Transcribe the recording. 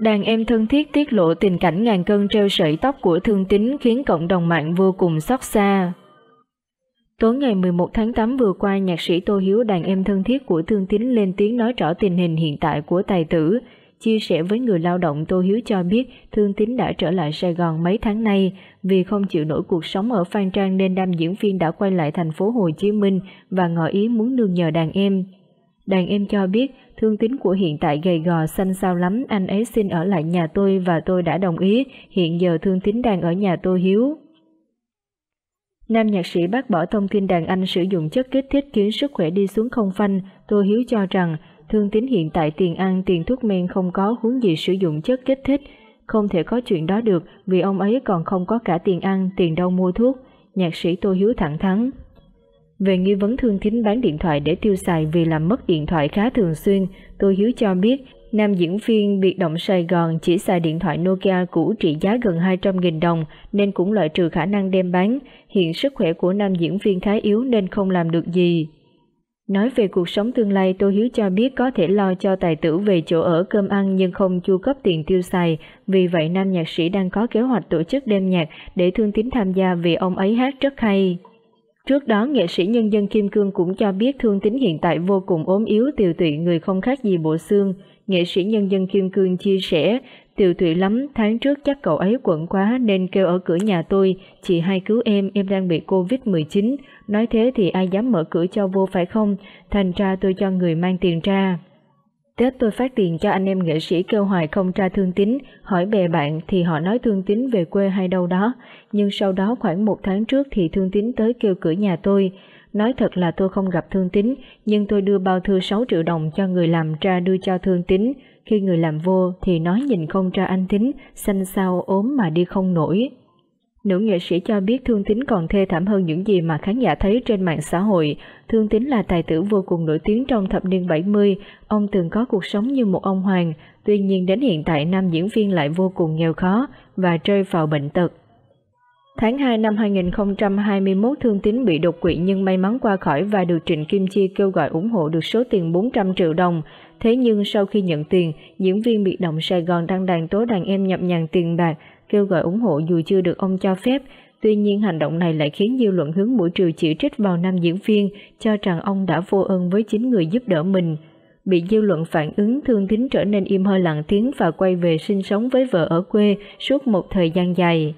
Đàn em thân thiết tiết lộ tình cảnh ngàn cân treo sợi tóc của thương tín khiến cộng đồng mạng vô cùng xót xa. Tối ngày 11 tháng 8 vừa qua, nhạc sĩ Tô Hiếu đàn em thân thiết của thương tín lên tiếng nói rõ tình hình hiện tại của tài tử. Chia sẻ với người lao động Tô Hiếu cho biết thương tín đã trở lại Sài Gòn mấy tháng nay vì không chịu nổi cuộc sống ở Phan Trang nên nam diễn viên đã quay lại thành phố Hồ Chí Minh và ngỏ ý muốn nương nhờ đàn em. Đàn em cho biết thương tín của hiện tại gầy gò xanh xao lắm, anh ấy xin ở lại nhà tôi và tôi đã đồng ý, hiện giờ thương tín đang ở nhà tôi hiếu. Nam nhạc sĩ bác bỏ thông tin đàn anh sử dụng chất kích thích khiến sức khỏe đi xuống không phanh, tôi Hiếu cho rằng thương tín hiện tại tiền ăn, tiền thuốc men không có huống gì sử dụng chất kích thích, không thể có chuyện đó được vì ông ấy còn không có cả tiền ăn, tiền đâu mua thuốc. Nhạc sĩ tôi Hiếu thẳng thắn. Về nghi vấn Thương Thính bán điện thoại để tiêu xài vì làm mất điện thoại khá thường xuyên, tôi Hiếu cho biết nam diễn viên biệt động Sài Gòn chỉ xài điện thoại Nokia cũ trị giá gần 200.000 đồng nên cũng loại trừ khả năng đem bán. Hiện sức khỏe của nam diễn viên khá yếu nên không làm được gì. Nói về cuộc sống tương lai, Tô Hiếu cho biết có thể lo cho tài tử về chỗ ở cơm ăn nhưng không chu cấp tiền tiêu xài. Vì vậy, nam nhạc sĩ đang có kế hoạch tổ chức đêm nhạc để thương tín tham gia vì ông ấy hát rất hay. Trước đó, nghệ sĩ nhân dân Kim Cương cũng cho biết Thương tính hiện tại vô cùng ốm yếu, tiều tụy người không khác gì bộ xương. Nghệ sĩ nhân dân Kim Cương chia sẻ, tiều tụy lắm, tháng trước chắc cậu ấy quẩn quá nên kêu ở cửa nhà tôi, chị hai cứu em, em đang bị Covid-19. Nói thế thì ai dám mở cửa cho vô phải không? Thành ra tôi cho người mang tiền ra. Tết tôi phát tiền cho anh em nghệ sĩ kêu hoài không tra thương tín, hỏi bè bạn thì họ nói thương tín về quê hay đâu đó. Nhưng sau đó khoảng một tháng trước thì thương tín tới kêu cửa nhà tôi. Nói thật là tôi không gặp thương tín, nhưng tôi đưa bao thư 6 triệu đồng cho người làm tra đưa cho thương tín. Khi người làm vô thì nói nhìn không tra anh tín, xanh xao ốm mà đi không nổi. Nữ nghệ sĩ cho biết thương tín còn thê thảm hơn những gì mà khán giả thấy trên mạng xã hội. Thương tín là tài tử vô cùng nổi tiếng trong thập niên 70, ông từng có cuộc sống như một ông hoàng, tuy nhiên đến hiện tại nam diễn viên lại vô cùng nghèo khó và rơi vào bệnh tật. Tháng 2 năm 2021, Thương Tín bị đột quỵ nhưng may mắn qua khỏi và được Trịnh Kim Chi kêu gọi ủng hộ được số tiền 400 triệu đồng. Thế nhưng sau khi nhận tiền, diễn viên biệt động Sài Gòn đăng đàn tố đàn em nhập nhàng tiền bạc, kêu gọi ủng hộ dù chưa được ông cho phép, tuy nhiên hành động này lại khiến dư luận hướng mũi trừ chỉ trích vào nam diễn viên, cho rằng ông đã vô ơn với chính người giúp đỡ mình. Bị dư luận phản ứng, thương thính trở nên im hơi lặng tiếng và quay về sinh sống với vợ ở quê suốt một thời gian dài.